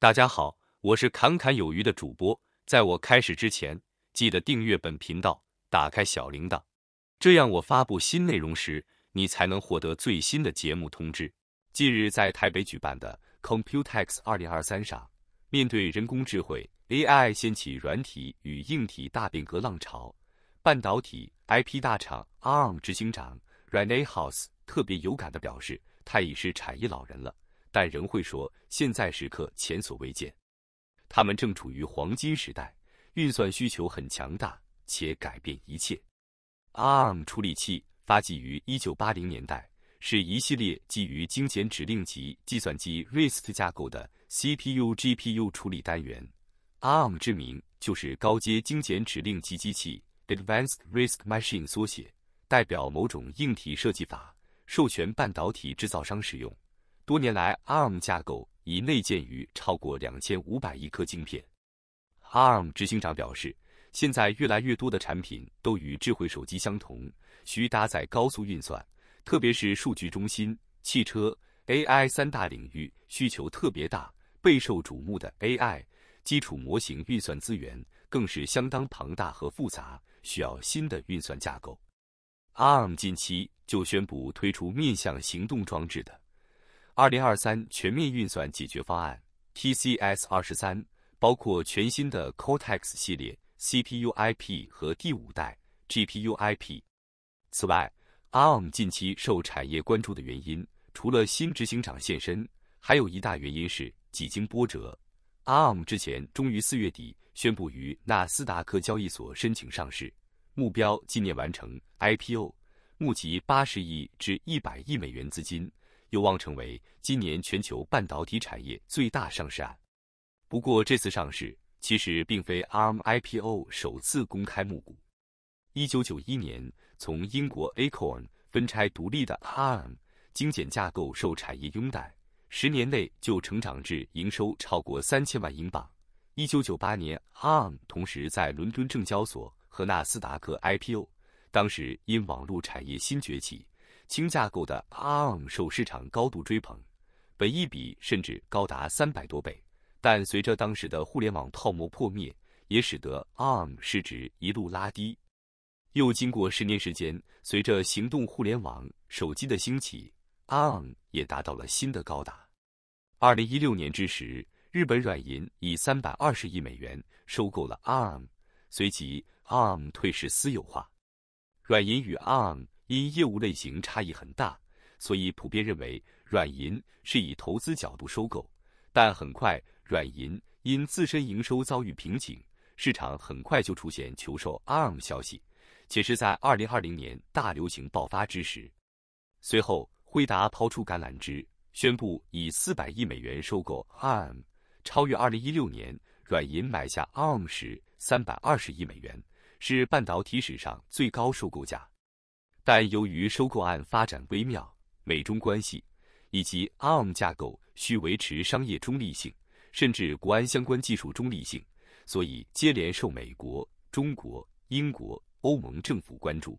大家好，我是侃侃有余的主播。在我开始之前，记得订阅本频道，打开小铃铛，这样我发布新内容时，你才能获得最新的节目通知。近日在台北举办的 Computex 2023上，面对人工智能 AI 掀起软体与硬体大变革浪潮，半导体 IP 大厂 ARM 执行长 Renee Hous e 特别有感的表示，他已是产业老人了。但仍会说，现在时刻前所未见，他们正处于黄金时代，运算需求很强大且改变一切。ARM 处理器发迹于1980年代，是一系列基于精简指令级计算机 RISC 架构的 CPU、GPU 处理单元。ARM 之名就是高阶精简指令集机器 Advanced RISC Machine 缩写，代表某种硬体设计法，授权半导体制造商使用。多年来，ARM 架构已内建于超过2500亿颗晶片。ARM 执行长表示，现在越来越多的产品都与智慧手机相同，需搭载高速运算，特别是数据中心、汽车、AI 三大领域需求特别大，备受瞩目的 AI 基础模型运算资源更是相当庞大和复杂，需要新的运算架构。ARM 近期就宣布推出面向行动装置的。二零二三全面运算解决方案 TCS 二十三包括全新的 Cortex 系列 CPU IP 和第五代 GPU IP。此外，ARM 近期受产业关注的原因，除了新执行长现身，还有一大原因是几经波折，ARM 之前终于四月底宣布于纳斯达克交易所申请上市，目标今年完成 IPO，募集八十亿至一百亿美元资金。有望成为今年全球半导体产业最大上市案。不过，这次上市其实并非 ARM IPO 首次公开募股。一九九一年，从英国 a c o r 分拆独立的 ARM 精简架构受产业拥戴，十年内就成长至营收超过三千万英镑。一九九八年，ARM 同时在伦敦证交所和纳斯达克 IPO，当时因网络产业新崛起。轻架构的 ARM 受市场高度追捧，本一比甚至高达三百多倍。但随着当时的互联网泡沫破灭，也使得 ARM 市值一路拉低。又经过十年时间，随着行动互联网手机的兴起，ARM 也达到了新的高达。二零一六年之时，日本软银以三百二十亿美元收购了 ARM，随即 ARM 退市私有化，软银与 ARM。因业务类型差异很大，所以普遍认为软银是以投资角度收购。但很快，软银因自身营收遭遇瓶颈，市场很快就出现求售 ARM 消息，且是在2020年大流行爆发之时。随后，辉达抛出橄榄枝，宣布以40亿美元收购 ARM，超越2016年软银买下 ARM 时320亿美元，是半导体史上最高收购价。但由于收购案发展微妙、美中关系以及 ARM 架构需维持商业中立性，甚至国安相关技术中立性，所以接连受美国、中国、英国、欧盟政府关注。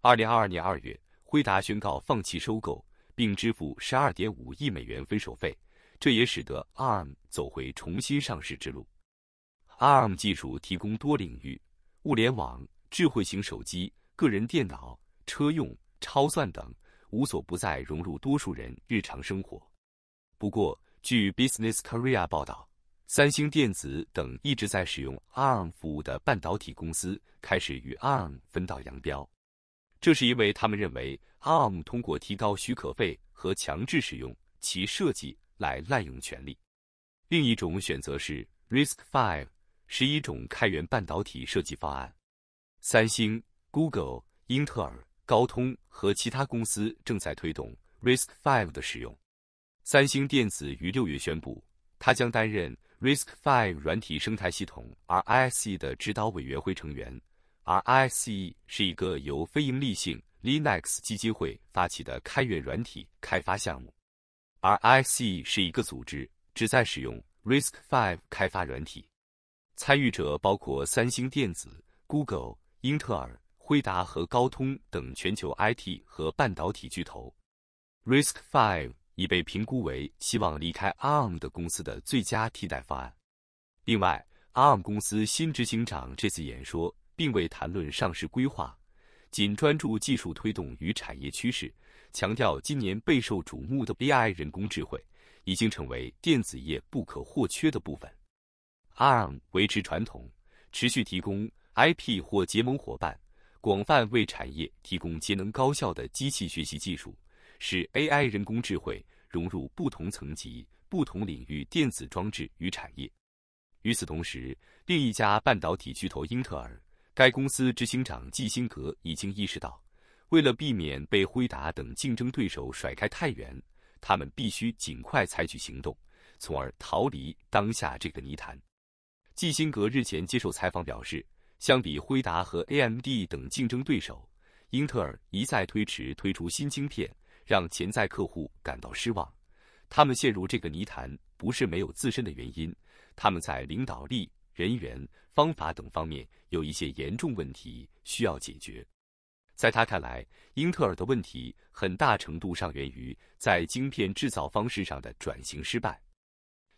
二零二二年二月，辉达宣告放弃收购，并支付十二点五亿美元分手费，这也使得 ARM 走回重新上市之路。ARM 技术提供多领域物联网、智慧型手机、个人电脑。车用、超算等无所不在，融入多数人日常生活。不过，据《Business Korea》报道，三星电子等一直在使用 ARM 服务的半导体公司开始与 ARM 分道扬镳，这是因为他们认为 ARM 通过提高许可费和强制使用其设计来滥用权利。另一种选择是 RISC-V，是一种开源半导体设计方案。三星、Google、英特尔。高通和其他公司正在推动 RISC-V 的使用。三星电子于六月宣布，它将担任 RISC-V 软体生态系统 RISC 的指导委员会成员。RISC 是一个由非营利性 Linux 基金会发起的开源软体开发项目。RISC 是一个组织，旨在使用 RISC-V 开发软体。参与者包括三星电子、Google、英特尔。辉达和高通等全球 IT 和半导体巨头，Risk Five 已被评估为希望离开 ARM 的公司的最佳替代方案。另外，ARM 公司新执行长这次演说并未谈论上市规划，仅专注技术推动与产业趋势，强调今年备受瞩目的 AI 人工智慧已经成为电子业不可或缺的部分。ARM 维持传统，持续提供 IP 或结盟伙伴。广泛为产业提供节能高效的机器学习技术，使 AI 人工智慧融入不同层级、不同领域电子装置与产业。与此同时，另一家半导体巨头英特尔，该公司执行长基辛格已经意识到，为了避免被辉达等竞争对手甩开太远，他们必须尽快采取行动，从而逃离当下这个泥潭。基辛格日前接受采访表示。相比辉达和 AMD 等竞争对手，英特尔一再推迟推出新晶片，让潜在客户感到失望。他们陷入这个泥潭，不是没有自身的原因。他们在领导力、人员、方法等方面有一些严重问题需要解决。在他看来，英特尔的问题很大程度上源于在晶片制造方式上的转型失败。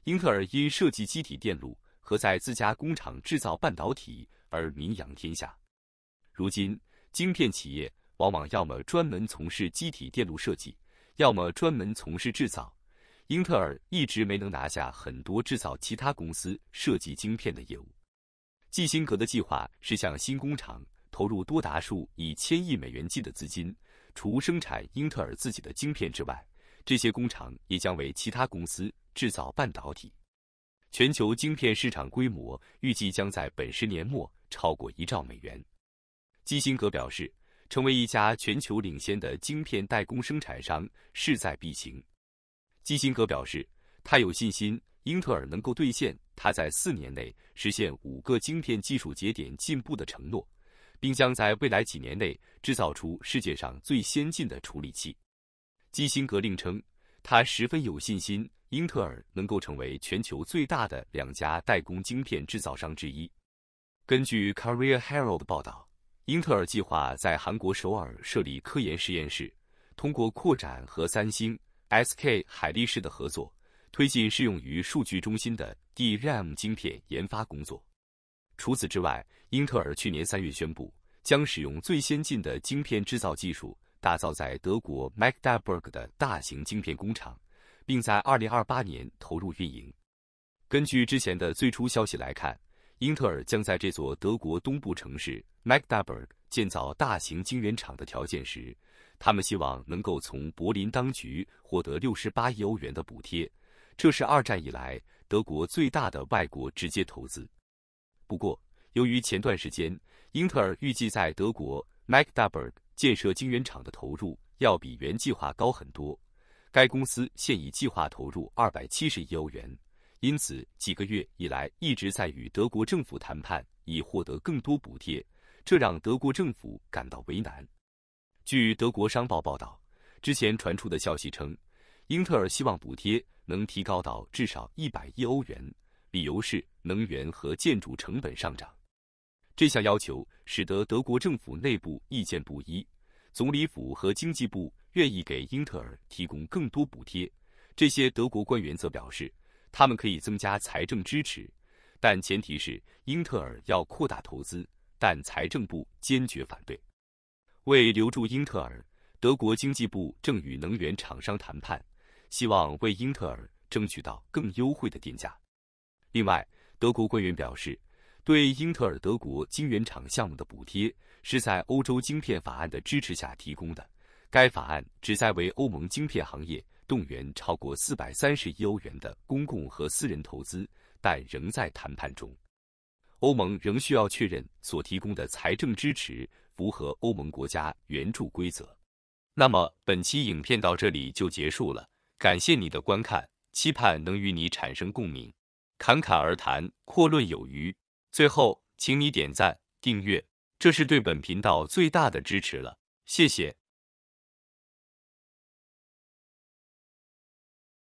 英特尔因设计机体电路。和在自家工厂制造半导体而名扬天下。如今，晶片企业往往要么专门从事机体电路设计，要么专门从事制造。英特尔一直没能拿下很多制造其他公司设计晶片的业务。基辛格的计划是向新工厂投入多达数以千亿美元计的资金，除生产英特尔自己的晶片之外，这些工厂也将为其他公司制造半导体。全球晶片市场规模预计将在本十年末超过一兆美元。基辛格表示，成为一家全球领先的晶片代工生产商势在必行。基辛格表示，他有信心英特尔能够兑现他在四年内实现五个晶片技术节点进步的承诺，并将在未来几年内制造出世界上最先进的处理器。基辛格另称，他十分有信心。英特尔能够成为全球最大的两家代工晶片制造商之一。根据《c a r e e a Herald》的报道，英特尔计划在韩国首尔设立科研实验室，通过扩展和三星、SK 海力士的合作，推进适用于数据中心的 DRAM 晶片研发工作。除此之外，英特尔去年三月宣布，将使用最先进的晶片制造技术，打造在德国 m a c d e b u r g 的大型晶片工厂。并在二零二八年投入运营。根据之前的最初消息来看，英特尔将在这座德国东部城市 m a g d a b u r g 建造大型晶圆厂的条件时，他们希望能够从柏林当局获得六十八亿欧元的补贴，这是二战以来德国最大的外国直接投资。不过，由于前段时间，英特尔预计在德国 m a g d a b u r g 建设晶圆厂的投入要比原计划高很多。该公司现已计划投入二百七十亿欧元，因此几个月以来一直在与德国政府谈判，以获得更多补贴，这让德国政府感到为难。据德国商报报道，之前传出的消息称，英特尔希望补贴能提高到至少一百亿欧元，理由是能源和建筑成本上涨。这项要求使得德国政府内部意见不一，总理府和经济部。愿意给英特尔提供更多补贴，这些德国官员则表示，他们可以增加财政支持，但前提是英特尔要扩大投资。但财政部坚决反对。为留住英特尔，德国经济部正与能源厂商谈判，希望为英特尔争取到更优惠的电价。另外，德国官员表示，对英特尔德国晶圆厂项目的补贴是在欧洲晶片法案的支持下提供的。该法案旨在为欧盟晶片行业动员超过四百三十亿欧元的公共和私人投资，但仍在谈判中。欧盟仍需要确认所提供的财政支持符合欧盟国家援助规则。那么本期影片到这里就结束了，感谢你的观看，期盼能与你产生共鸣。侃侃而谈，阔论有余。最后，请你点赞、订阅，这是对本频道最大的支持了。谢谢。